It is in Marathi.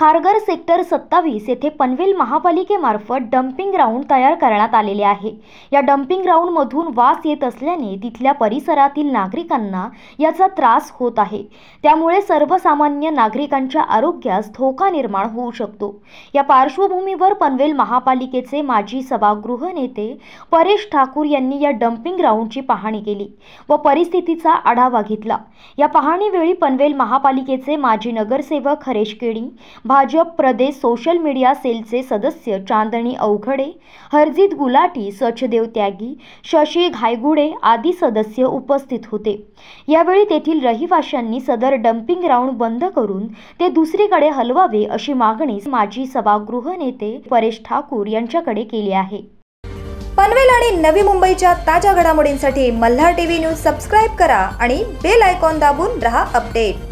खारघर सेक्टर सत्तावीस येथे पनवेल महापालिकेमार्फत डम्पिंग ग्राउंड तयार करण्यात आलेले आहे या डम्पिंग ग्राउंडमधून वास येत असल्याने तिथल्या परिसरातील नागरिकांना याचा त्रास होत आहे त्यामुळे सर्वसामान्य नागरिकांच्या आरोग्यास धोका निर्माण होऊ शकतो या पार्श्वभूमीवर पनवेल महापालिकेचे माजी सभागृह नेते परेश ठाकूर यांनी या डम्पिंग ग्राउंडची पाहणी केली व परिस्थितीचा आढावा घेतला या पाहणीवेळी पनवेल महापालिकेचे माजी नगरसेवक हरेश केडी भाजप प्रदेश सोशल मीडिया सेलचे सदस्य चांदणी अवघडे हरजित गुलाटी सचदेव त्यागी शशी घायगुडे आदी सदस्य उपस्थित होते यावेळी तेथील रहिवाशांनी सदर डम्पिंग ग्राउंड बंद करून ते दुसरीकडे हलवावे अशी मागणी माजी सभागृह नेते परेश ठाकूर यांच्याकडे केली आहे पनवेल आणि नवी मुंबईच्या ताज्या घडामोडींसाठी मल्हार टीव्ही न्यूज सबस्क्राईब करा आणि बेल आयकॉन दाबून रहा अपडेट